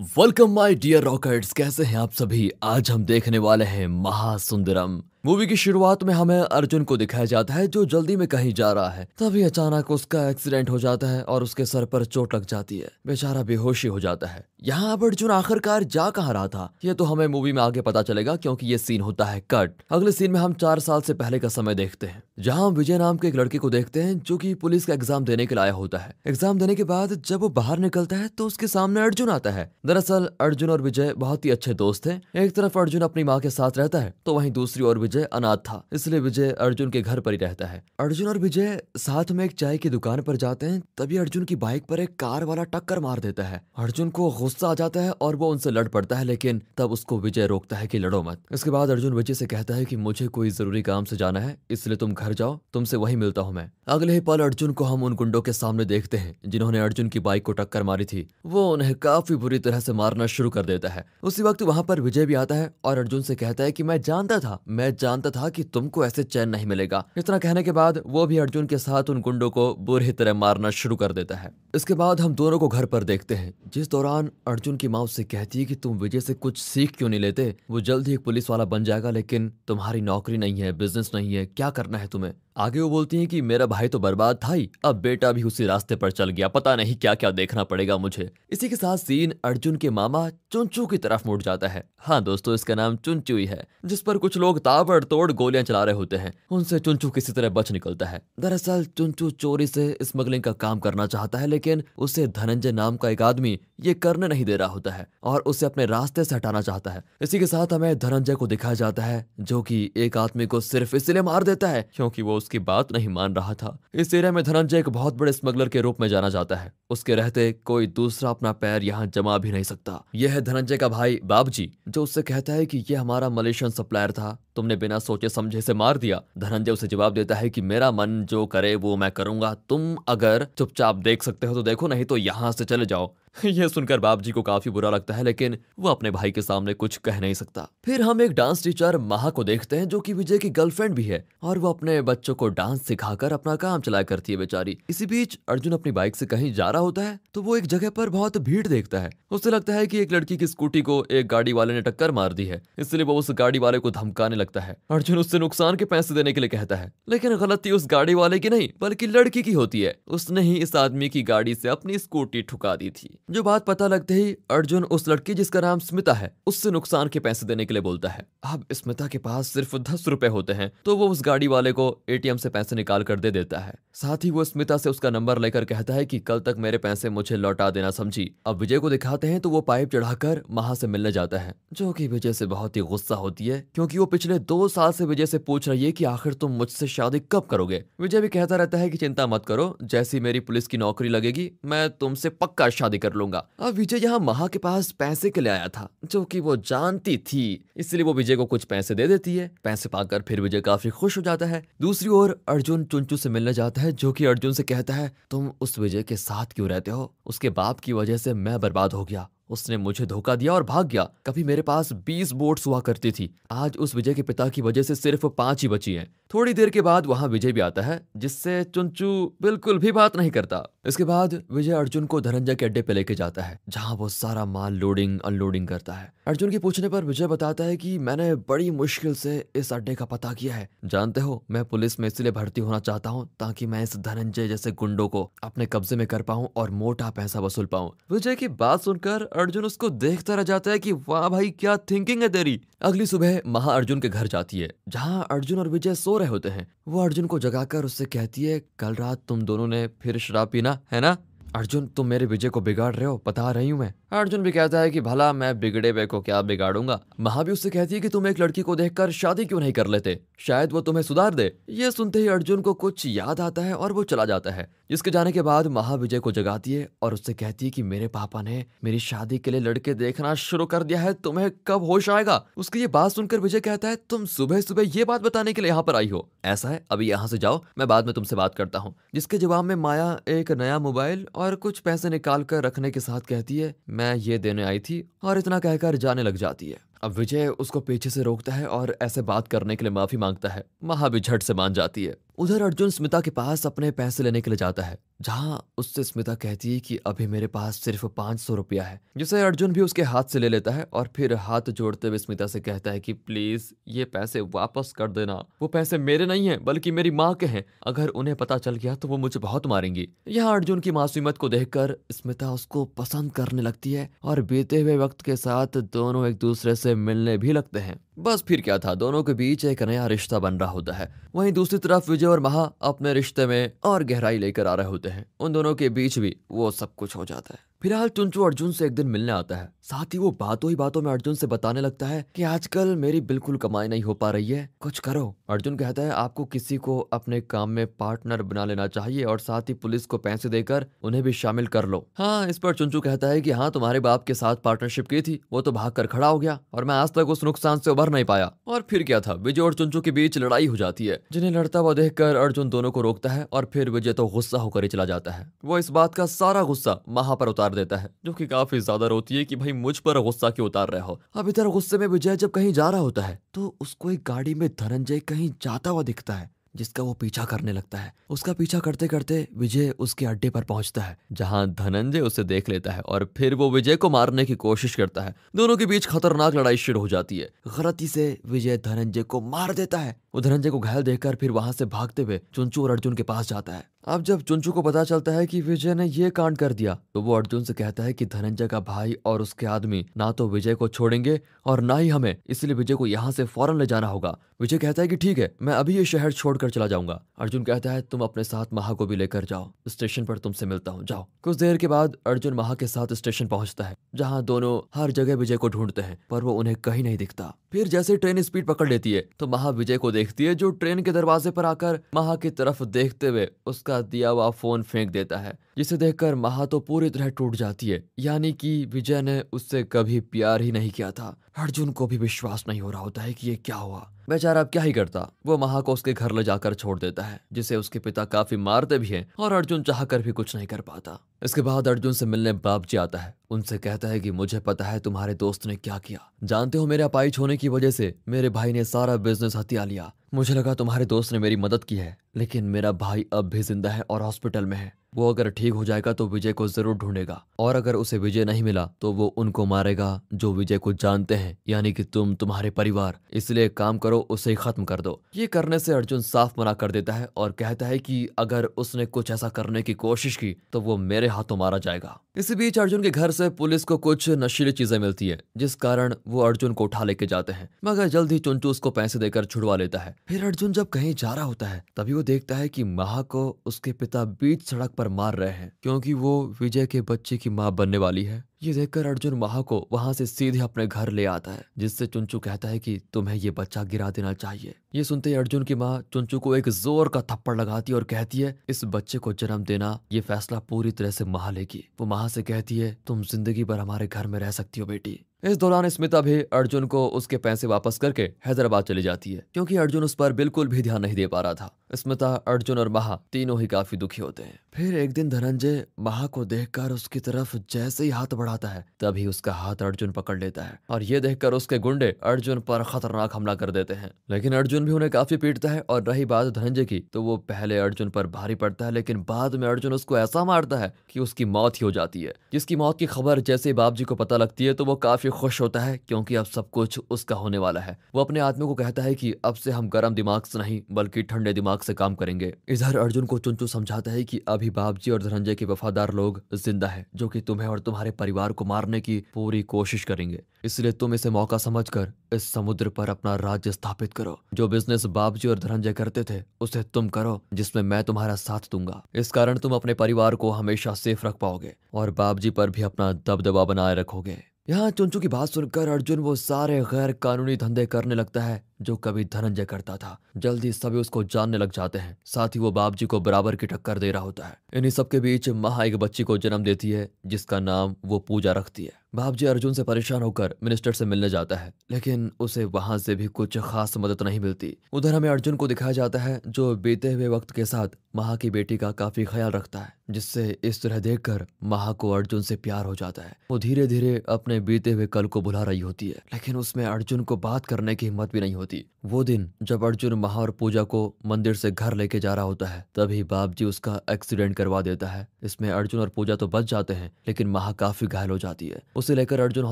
Welcome my dear rockets कैसे हैं आप सभी आज हम देखने वाले हैं महासुंदरम मूवी की शुरुआत में हमें अर्जुन को दिखाया जाता है जो जल्दी में कहीं जा रहा है तभी अचानक उसका एक्सीडेंट हो जाता है और उसके सर पर चोट लग जाती है बेचारा बेहोशी हो जाता है यहाँ अब अर्जुन आखिरकार जा कहा रहा था ये तो हमें मूवी में आगे पता चलेगा क्योंकि ये सीन होता है कट अगले सीन में हम चार साल से पहले का समय देखते हैं जहाँ हम विजय नाम के एक लड़के को देखते हैं जो की पुलिस का एग्जाम देने के लिए आया होता है एग्जाम देने के बाद जब वो बाहर निकलता है तो उसके सामने अर्जुन आता है दरअसल अर्जुन और विजय बहुत ही अच्छे दोस्त है एक तरफ अर्जुन अपनी माँ के साथ रहता है तो वही दूसरी और विजय विजय अनाथ था इसलिए विजय अर्जुन के घर पर ही रहता है अर्जुन और विजय साथ में एक चाय की दुकान पर जाते हैं तभी अर्जुन की बाइक पर एक कार वाला टक्कर मार देता है अर्जुन को गुस्सा आ जाता है और वो उनसे लड़ पड़ता है लेकिन तब उसको विजय रोकता है की लड़ो मत इसके बाद अर्जुन विजय से कहता है की मुझे कोई जरूरी काम से जाना है इसलिए तुम घर जाओ तुमसे वही मिलता हूँ मैं अगले ही पल अर्जुन को हम उन गुंडों के सामने देखते हैं जिन्होंने अर्जुन की बाइक को टक्कर मारी थी वो उन्हें काफी बुरी तरह से मारना शुरू कर देता है उसी वक्त वहाँ पर विजय भी आता है और अर्जुन से कहता है कि मैं जानता था मैं जानता था कि तुमको ऐसे चैन नहीं मिलेगा इतना कहने के बाद वो भी अर्जुन के साथ उन गुंडों को बुरी तरह मारना शुरू कर देता है इसके बाद हम दोनों को घर पर देखते हैं जिस दौरान अर्जुन की माँ उससे कहती है कि तुम विजय से कुछ सीख क्यों नहीं लेते वो जल्द ही एक पुलिस वाला बन जाएगा लेकिन तुम्हारी नौकरी नहीं है बिजनेस नहीं है क्या करना है तुम्हें आगे वो बोलती है कि मेरा भाई तो बर्बाद था ही अब बेटा भी उसी रास्ते पर चल गया पता नहीं क्या क्या देखना पड़ेगा मुझे इसी के साथ सीन अर्जुन के मामा चुनचू की तरफ मुड़ जाता है हाँ दोस्तों इसका नाम चुनचू ही है जिस पर कुछ लोग ताब ताबड़तोड़ गोलियां चला रहे होते हैं उनसे चुनचू किसी तरह बच निकलता है दरअसल चुनचू चोरी से स्मगलिंग का काम करना चाहता है लेकिन उसे धनंजय नाम का एक आदमी ये करने नहीं दे रहा होता है और उसे अपने रास्ते से हटाना चाहता है इसी के साथ हमें धनंजय को दिखाया जाता है जो की एक आदमी को सिर्फ इसलिए मार देता है क्योंकि वो उसकी बात नहीं मान रहा था इस एरिया में धनंजय एक बहुत बड़े स्मगलर के रूप में जाना जाता है उसके रहते कोई दूसरा अपना पैर यहाँ जमा भी नहीं सकता यह है धनंजय का भाई बाबजी जो उससे कहता है कि यह हमारा मलेशियन सप्लायर था तुमने बिना सोचे समझे से मार दिया धनंजय उसे जवाब देता है कि मेरा मन जो करे वो मैं करूंगा तुम अगर चुपचाप देख सकते हो तो देखो नहीं तो यहाँ से चले जाओ यह सुनकर बाप जी को काफी बुरा लगता है लेकिन वो अपने भाई के सामने कुछ कह नहीं सकता फिर हम एक डांस टीचर महा को देखते हैं जो कि विजय की गर्लफ्रेंड भी है और वो अपने बच्चों को डांस सिखाकर अपना काम चलाया करती है बेचारी इसी बीच अर्जुन अपनी बाइक से कहीं जा रहा होता है तो वो एक जगह पर बहुत भीड़ देखता है उसे लगता है की एक लड़की की स्कूटी को एक गाड़ी वाले ने टक्कर मार दी है इसलिए वो उस गाड़ी वाले को धमकाने लगता है अर्जुन उससे नुकसान के पैसे देने के लिए कहता है लेकिन गलती उस गाड़ी वाले की नहीं बल्कि लड़की की होती है उसने ही इस आदमी की गाड़ी से अपनी स्कूटी ठुका दी थी थी जो बात पता लगते ही अर्जुन उस लड़की जिसका नाम स्मिता है उससे नुकसान के पैसे देने के लिए बोलता है अब स्मिता के पास सिर्फ दस रुपए होते हैं तो वो उस गाड़ी वाले को एटीएम से पैसे निकाल कर दे देता है साथ ही वो स्मिता से उसका नंबर लेकर कहता है की कल तक मेरे पैसे मुझे लौटा देना समझी अब विजय को दिखाते हैं तो वो पाइप चढ़ाकर महा से मिलने जाता है जो की विजय से बहुत ही गुस्सा होती है क्योंकि वो पिछले दो साल से विजय से पूछ रही है की आखिर तुम मुझसे शादी कब करोगे विजय भी कहता रहता है की चिंता मत करो जैसी मेरी पुलिस की नौकरी लगेगी मैं तुमसे पक्का शादी कर कर लूंगा अब हाँ, विजय यहाँ महा के पास पैसे के लिए आया था जो कि वो जानती थी इसलिए वो विजय को कुछ पैसे दे देती है पैसे पाकर फिर विजय काफी खुश हो जाता है दूसरी ओर अर्जुन चुनचू से मिलने जाता है जो की अर्जुन से कहता है तुम उस विजय के साथ क्यों रहते हो उसके बाप की वजह से मैं बर्बाद हो गया उसने मुझे धोखा दिया और भाग गया कभी मेरे पास बीस बोट्स हुआ करती थी आज उस विजय के पिता की वजह से सिर्फ पांच ही बची हैं। थोड़ी देर के बाद वहां विजय भी आता है जिससे चुनचू बिल्कुल भी बात नहीं करता इसके बाद विजय अर्जुन को धनंजय के अड्डे पे लेके जाता है जहाँ वो सारा माल लोडिंग अनलोडिंग करता है अर्जुन के पूछने पर विजय बताता है की मैंने बड़ी मुश्किल से इस अड्डे का पता किया है जानते हो मैं पुलिस में इसलिए भर्ती होना चाहता हूँ ताकि मैं इस धनंजय जैसे गुंडों को अपने कब्जे में कर पाऊँ और मोटा पैसा वसूल पाऊँ विजय की बात सुनकर अर्जुन उसको देखता रह जाता है कि वाह भाई क्या थिंकिंग है तेरी अगली सुबह महा अर्जुन के घर जाती है जहाँ अर्जुन और विजय सो रहे होते हैं वो अर्जुन को जगाकर उससे कहती है कल रात तुम दोनों ने फिर शराब पीना है ना अर्जुन तुम मेरे विजय को बिगाड़ रहे हो बता रही हूँ मैं अर्जुन भी कहता है कि भला मैं बिगड़े वे को क्या बिगाड़ूंगा महा भी उससे कहती है कि तुम एक लड़की को देखकर शादी क्यों नहीं कर लेते शायद वो तुम्हें सुधार दे ये सुनते ही अर्जुन को कुछ याद आता है और वो चला जाता है जिसके जाने के बाद महाविजय को जगाती है और उससे कहती है कि मेरे पापा ने मेरी शादी के लिए लड़के देखना शुरू कर दिया है तुम्हें कब होश आएगा उसकी ये बात सुनकर विजय कहता है तुम सुबह सुबह ये बात बताने के लिए यहाँ पर आई हो ऐसा है अभी यहाँ से जाओ मैं बाद में तुमसे बात करता हूँ जिसके जवाब में माया एक नया मोबाइल और कुछ पैसे निकाल कर रखने के साथ कहती है मैं ये देने आई थी और इतना कहकर जाने लग जाती है अब विजय उसको पीछे से रोकता है और ऐसे बात करने के लिए माफी मांगता है महा भी झट से मान जाती है उधर अर्जुन स्मिता के पास अपने पैसे लेने के लिए जाता है जहां उससे स्मिता कहती है कि अभी मेरे पास सिर्फ पांच सौ रुपया है जिसे अर्जुन भी उसके हाथ से ले लेता है और फिर हाथ जोड़ते हुए स्मिता से कहता है कि प्लीज ये पैसे वापस कर देना वो पैसे मेरे नहीं है बल्कि मेरी माँ के हैं अगर उन्हें पता चल गया तो वो मुझे बहुत मारेंगी यहाँ अर्जुन की मासूमियत को देखकर स्मिता उसको पसंद करने लगती है और बीते हुए वक्त के साथ दोनों एक दूसरे से से मिलने भी लगते हैं बस फिर क्या था दोनों के बीच एक नया रिश्ता बन रहा होता है वहीं दूसरी तरफ विजय और महा अपने रिश्ते में और गहराई लेकर आ रहे होते हैं उन दोनों के बीच भी वो सब कुछ हो जाता है फिलहाल चुनचू अर्जुन से एक दिन मिलने आता है साथ ही वो बातों ही बातों में अर्जुन से बताने लगता है कि आजकल मेरी बिल्कुल कमाई नहीं हो पा रही है कुछ करो अर्जुन कहता है आपको किसी को अपने काम में पार्टनर बना लेना चाहिए और साथ ही पुलिस को पैसे देकर उन्हें भी शामिल कर लो हाँ इस पर चुनचू कहता है की हाँ तुम्हारे बाप के साथ पार्टनरशिप की थी वो तो भाग कर खड़ा हो गया और मैं आज तक उस नुकसान से उभर नहीं पाया और फिर क्या था विजय और चुनचू के बीच लड़ाई हो जाती है जिन्हें लड़ता हुआ देख अर्जुन दोनों को रोकता है और फिर विजय तो गुस्सा होकर ही चला जाता है वो इस बात का सारा गुस्सा महा पर उतार उतार देता है जो कि काफी ज्यादा रोती है कि भाई मुझ पर गुस्सा क्यों उतार रहे हो अब इधर गुस्से में विजय जब कहीं जा रहा होता है तो उसको एक गाड़ी में धनंजय कहीं जाता हुआ दिखता है जिसका वो पीछा करने लगता है उसका पीछा करते करते विजय उसके अड्डे पर पहुंचता है जहां धनंजय उसे देख लेता है और फिर वो विजय को मारने की कोशिश करता है दोनों के बीच खतरनाक लड़ाई शुरू हो जाती है गलती से विजय धनंजय को मार देता है वो धनंजय को घायल देखकर फिर वहां से भागते हुए चुंचू और अर्जुन के पास जाता है अब जब चुंचू को पता चलता है कि विजय ने ये कांड कर दिया तो वो अर्जुन से कहता है कि धनंजय का भाई और उसके आदमी ना तो विजय को छोड़ेंगे और ना ही हमें इसलिए विजय को यहाँ से फौरन ले जाना होगा विजय कहता है कि ठीक है मैं अभी ये शहर छोड़कर चला जाऊंगा अर्जुन कहता है तुम अपने साथ महा को भी लेकर जाओ स्टेशन पर तुमसे मिलता हूँ जाओ कुछ देर के बाद अर्जुन महा के साथ स्टेशन पहुंचता है जहाँ दोनों हर जगह विजय को ढूंढते हैं पर वो उन्हें कहीं नहीं दिखता फिर जैसे ट्रेन स्पीड पकड़ लेती है तो महा विजय को देख देखती है जो ट्रेन के दरवाजे पर आकर महा की तरफ देखते हुए उसका दिया हुआ फोन फेंक देता है जिसे देखकर महा तो पूरी तरह टूट जाती है यानी कि विजय ने उससे कभी प्यार ही नहीं किया था अर्जुन को भी विश्वास नहीं हो रहा होता है कि ये क्या हुआ बेचारा अब क्या ही करता वो महा को उसके घर ले जाकर छोड़ देता है जिसे उसके पिता काफी मारते भी है और अर्जुन चाह कर भी कुछ नहीं कर पाता इसके बाद अर्जुन से मिलने बाप जी आता है उनसे कहता है कि मुझे पता है तुम्हारे दोस्त ने क्या किया जानते हो मेरे अपाइच होने की वजह से मेरे भाई ने सारा बिजनेस हत्या लिया मुझे लगा तुम्हारे दोस्त ने मेरी मदद की है लेकिन मेरा भाई अब भी जिंदा है और हॉस्पिटल में है वो अगर ठीक हो जाएगा तो विजय को जरूर ढूंढेगा और अगर उसे विजय नहीं मिला तो वो उनको मारेगा जो विजय को जानते हैं यानी कि तुम तुम्हारे परिवार इसलिए काम करो उसे खत्म कर दो ये करने से अर्जुन साफ मना कर देता है और कहता है कि अगर उसने कुछ ऐसा करने की कोशिश की तो वो मेरे हाथों मारा जाएगा इसी बीच अर्जुन के घर से पुलिस को कुछ नशीली चीजें मिलती है जिस कारण वो अर्जुन को उठा लेके जाते हैं मगर जल्द ही चुनचू उसको पैसे देकर छुड़वा लेता है फिर अर्जुन जब कहीं जा रहा होता है तभी वो देखता है कि महा को उसके पिता बीच सड़क पर मार रहे हैं क्योंकि वो विजय के बच्चे की माँ बनने वाली है ये देखकर अर्जुन महा को वहां से सीधे अपने घर ले आता है जिससे चुनचू कहता है कि तुम्हें ये बच्चा गिरा देना चाहिए ये सुनते ही अर्जुन की माँ चुनचू को एक जोर का थप्पड़ लगाती है और कहती है इस बच्चे को जन्म देना ये फैसला पूरी तरह से महा लेगी वो महा से कहती है तुम जिंदगी भर हमारे घर में रह सकती हो बेटी इस दौरान स्मिता भी अर्जुन को उसके पैसे वापस करके हैदराबाद चली जाती है क्योंकि अर्जुन उस पर बिल्कुल भी ध्यान नहीं दे पा रहा था स्मिता अर्जुन और महा तीनों ही काफी दुखी होते हैं फिर एक दिन धनंजय महा को देखकर उसकी तरफ जैसे ही हाथ बढ़ाता है तभी उसका हाथ अर्जुन पकड़ लेता है और ये देखकर उसके गुंडे अर्जुन पर खतरनाक हमला कर देते हैं लेकिन अर्जुन भी उन्हें काफी पीटता है और रही बात धनंजय की तो वो पहले अर्जुन पर भारी पड़ता है लेकिन बाद में अर्जुन उसको ऐसा मारता है की उसकी मौत ही हो जाती है जिसकी मौत की खबर जैसे बाप को पता लगती है तो वो काफी खुश होता है क्योंकि अब सब कुछ उसका होने वाला है वो अपने आदमी को कहता है की अब से हम गर्म दिमाग से नहीं बल्कि ठंडे दिमाग दिमाग से काम करेंगे इधर अर्जुन को चुनचू समझाता है कि अभी बाबजी और धनंजय के वफादार लोग जिंदा है जो कि तुम्हें और तुम्हारे परिवार को मारने की पूरी कोशिश करेंगे इसलिए तुम इसे मौका समझकर इस समुद्र पर अपना राज्य स्थापित करो जो बिजनेस बाबजी और धनंजय करते थे उसे तुम करो जिसमें मैं तुम्हारा साथ दूंगा इस कारण तुम अपने परिवार को हमेशा सेफ रख पाओगे और बाबजी पर भी अपना दबदबा बनाए रखोगे यहाँ चुनचू की बात सुनकर अर्जुन वो सारे गैर कानूनी धंधे करने लगता है जो कभी धनंजय करता था जल्दी सभी उसको जानने लग जाते हैं साथ ही वो जी को बराबर की टक्कर दे रहा होता है इन्हीं सब के बीच महा एक बच्ची को जन्म देती है जिसका नाम वो पूजा रखती है बाबजी अर्जुन से परेशान होकर मिनिस्टर से मिलने जाता है लेकिन उसे वहां से भी कुछ खास मदद नहीं मिलती उधर हमें अर्जुन को दिखाया जाता है जो बीते हुए वक्त के साथ महा की बेटी का काफी ख्याल रखता है जिससे इस तरह देखकर महा को अर्जुन से प्यार हो जाता है वो धीरे धीरे अपने बीते हुए कल को भुला रही होती है लेकिन उसमें अर्जुन को बात करने की हिम्मत भी नहीं होती होती वो दिन जब अर्जुन महा और पूजा को मंदिर से घर लेके जा रहा होता है तभी बाप जी उसका एक्सीडेंट करवा देता है इसमें अर्जुन और पूजा तो बच जाते हैं लेकिन महा काफी घायल हो जाती है उसे लेकर अर्जुन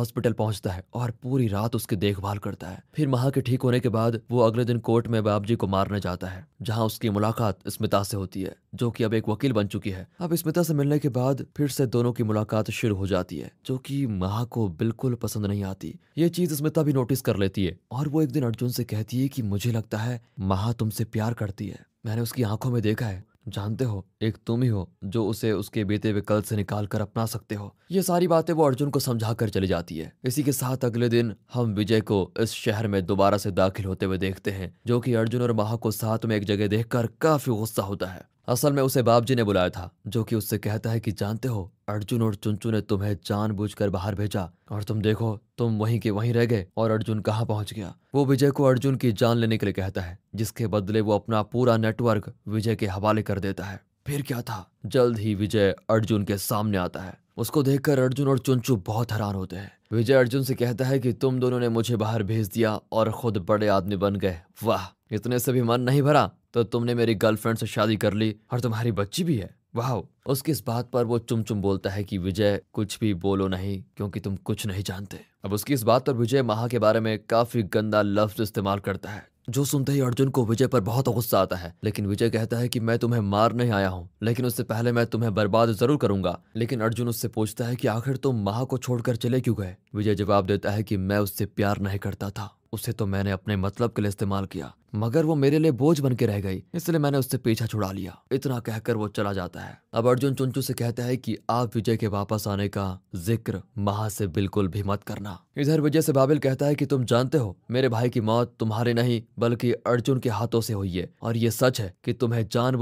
हॉस्पिटल पहुंचता है और पूरी रात उसकी देखभाल करता है फिर महा के ठीक होने के बाद वो अगले दिन कोर्ट में बाप जी को मारने जाता है जहाँ उसकी मुलाकात स्मिता से होती है जो की अब एक वकील बन चुकी है अब स्मिता से मिलने के बाद फिर से दोनों की मुलाकात शुरू हो जाती है जो की महा को बिल्कुल पसंद नहीं आती ये चीज स्मिता भी नोटिस कर लेती है और वो एक दिन अर्जुन से कहती है कि मुझे लगता है महा तुमसे प्यार करती है मैंने उसकी आंखों में देखा है जानते हो एक तुम ही हो जो उसे उसके बीते हुए कल से निकाल कर अपना सकते हो ये सारी बातें वो अर्जुन को समझा कर चली जाती है इसी के साथ अगले दिन हम विजय को इस शहर में दोबारा से दाखिल होते हुए देखते हैं जो कि अर्जुन और महा को साथ में एक जगह देखकर काफी गुस्सा होता है असल में उसे बाबजी ने बुलाया था जो कि उससे कहता है कि जानते हो अर्जुन और चुनचू ने तुम्हें जान बाहर भेजा और तुम देखो तुम वहीं के वहीं रह गए और अर्जुन कहाँ पहुंच गया वो विजय को अर्जुन की जान लेने के लिए कहता है जिसके बदले वो अपना पूरा नेटवर्क विजय के हवाले कर देता है फिर क्या था जल्द ही विजय अर्जुन के सामने आता है उसको देखकर अर्जुन और चुनचू बहुत हैरान होते हैं विजय अर्जुन से कहता है कि तुम दोनों ने मुझे बाहर भेज दिया और खुद बड़े आदमी बन गए वाह इतने से भी मन नहीं भरा तो तुमने मेरी गर्लफ्रेंड से शादी कर ली और तुम्हारी बच्ची भी है वाह उसके इस बात पर वो चुम चुम बोलता है कि विजय कुछ भी बोलो नहीं क्योंकि तुम कुछ नहीं जानते अब उसकी इस बात पर विजय महा के बारे में काफी गंदा लफ्ज इस्तेमाल करता है जो सुनते ही अर्जुन को विजय पर बहुत गुस्सा आता है लेकिन विजय कहता है कि मैं तुम्हें मार नहीं आया हूँ लेकिन उससे पहले मैं तुम्हें बर्बाद जरूर करूंगा लेकिन अर्जुन उससे पूछता है कि आखिर तुम महा को छोड़कर चले क्यों गए विजय जवाब देता है कि मैं उससे प्यार नहीं करता था उसे तो मैंने अपने मतलब के लिए इस्तेमाल किया मगर वो मेरे लिए बोझ बन के रह गई इसलिए मैंने उससे पीछा छुड़ा लिया इतना कहकर वो चला जाता है अब अर्जुन चुनचू से कहता है कि आप विजय के वापस आने का जिक्र महा से बिल्कुल भी मत करना इधर विजय से बाबिल कहता है कि तुम जानते हो मेरे भाई की मौत तुम्हारे नहीं बल्कि अर्जुन के हाथों से हुई है और ये सच है कि तुम्हें जान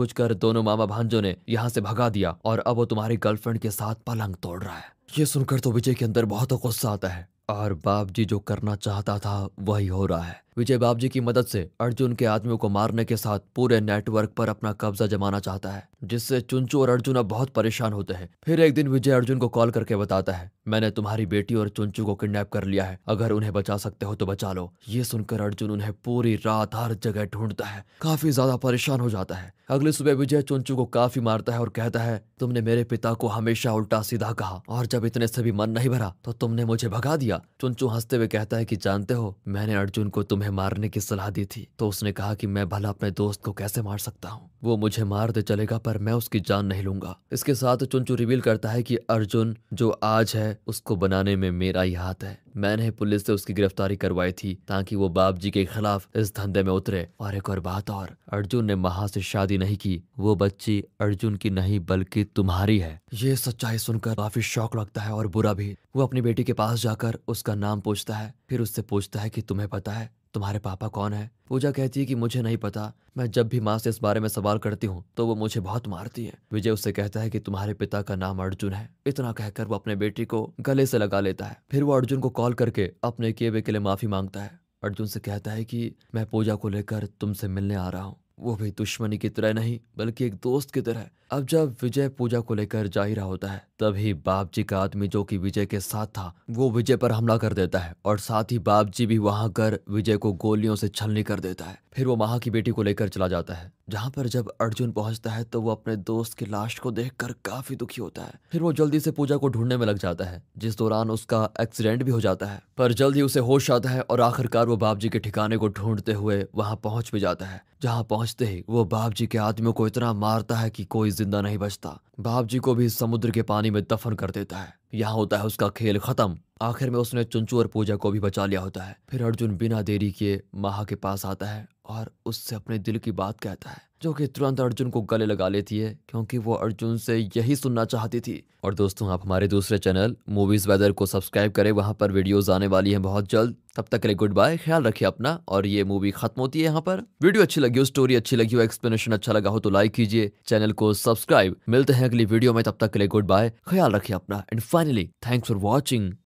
दोनों मामा भांजो ने यहाँ से भगा दिया और अब वो तुम्हारी गर्लफ्रेंड के साथ पलंग तोड़ रहा है ये सुनकर तो विजय के अंदर बहुत गुस्सा आता है और बाप जी जो करना चाहता था वही हो रहा है विजय बाबजी की मदद से अर्जुन के आदमियों को मारने के साथ पूरे नेटवर्क पर अपना कब्जा जमाना चाहता है जिससे चुनचू और अर्जुन अब बहुत परेशान होते हैं फिर एक दिन विजय अर्जुन को कॉल करके बताता है मैंने तुम्हारी बेटी और चुनचू को किडनैप कर लिया है अगर उन्हें बचा सकते हो तो बचा लो ये सुनकर अर्जुन उन्हें पूरी रात हर जगह ढूंढता है काफी ज्यादा परेशान हो जाता है अगले सुबह विजय चुनचू को काफी मारता है और कहता है तुमने मेरे पिता को हमेशा उल्टा सीधा कहा और जब इतने से भी मन नहीं भरा तो तुमने मुझे भगा दिया चुनचू हंसते हुए कहता है की जानते हो मैंने अर्जुन को तुम्हें तुम्हें मारने की सलाह दी थी तो उसने कहा कि मैं भला अपने दोस्त को कैसे मार सकता हूँ वो मुझे मार दे चलेगा पर मैं उसकी जान नहीं लूंगा इसके साथ चुनचू रिवील करता है कि अर्जुन जो आज है उसको बनाने में मेरा ही हाथ है मैंने पुलिस से उसकी गिरफ्तारी करवाई थी ताकि वो बाप जी के खिलाफ इस धंधे में उतरे और एक और बात और अर्जुन ने महा से शादी नहीं की वो बच्ची अर्जुन की नहीं बल्कि तुम्हारी है ये सच्चाई सुनकर काफी शौक लगता है और बुरा भी वो अपनी बेटी के पास जाकर उसका नाम पूछता है फिर उससे पूछता है कि तुम्हें पता है तुम्हारे पापा कौन है पूजा कहती है कि मुझे नहीं पता मैं जब भी माँ से इस बारे में सवाल करती हूँ तो वो मुझे बहुत मारती है विजय उससे कहता है कि तुम्हारे पिता का नाम अर्जुन है इतना कहकर वो अपने बेटी को गले से लगा लेता है फिर वो अर्जुन को कॉल करके अपने किए हुए के लिए माफी मांगता है अर्जुन से कहता है कि मैं पूजा को लेकर तुमसे मिलने आ रहा हूँ वो भी दुश्मनी की तरह नहीं बल्कि एक दोस्त की तरह अब जब विजय पूजा को लेकर जा ही रहा होता है तभी बाप जी का आदमी जो कि विजय के साथ था वो विजय पर हमला कर देता है और साथ ही बाप जी भी वहां कर विजय को गोलियों से छलनी कर देता है फिर वो महा की बेटी को लेकर चला जाता है जहाँ पर जब अर्जुन पहुंचता है तो वो अपने दोस्त की लाश को देखकर काफी दुखी होता है फिर वो जल्दी से पूजा को ढूंढने में लग जाता है जिस दौरान उसका एक्सीडेंट भी हो जाता है पर जल्दी उसे होश आता है और आखिरकार वो बाबजी के ठिकाने को ढूंढते हुए वहां पहुंच भी जाता है जहाँ पहुंचते ही वो बाबजी के आदमियों को इतना मारता है कि कोई जिंदा नहीं बचता बाबजी को भी समुद्र के पानी में दफन कर देता है यहाँ होता है उसका खेल खत्म आखिर में उसने चुनचू और पूजा को भी बचा लिया होता है फिर अर्जुन बिना देरी के महा के पास आता है और उससे अपने दिल की बात कहता है जो कि तुरंत अर्जुन को गले लगा लेती है क्योंकि वो अर्जुन से यही सुनना चाहती थी और दोस्तों आप हमारे दूसरे चैनल मूवीज़ वेदर को सब्सक्राइब करें वहाँ पर वीडियोज़ आने वाली हैं बहुत जल्द तब तक के लिए गुड बाय ख्याल रखिए अपना और ये मूवी खत्म होती है यहाँ पर वीडियो अच्छी लगी हो स्टोरी अच्छी लगी हो एक्सप्लेनेशन अच्छा लगा हो तो लाइक कीजिए चैनल को सब्सक्राइब मिलते हैं अगली वीडियो में तब तक के लिए गुड बाय ख्याल रखिए अपना and finally thanks for watching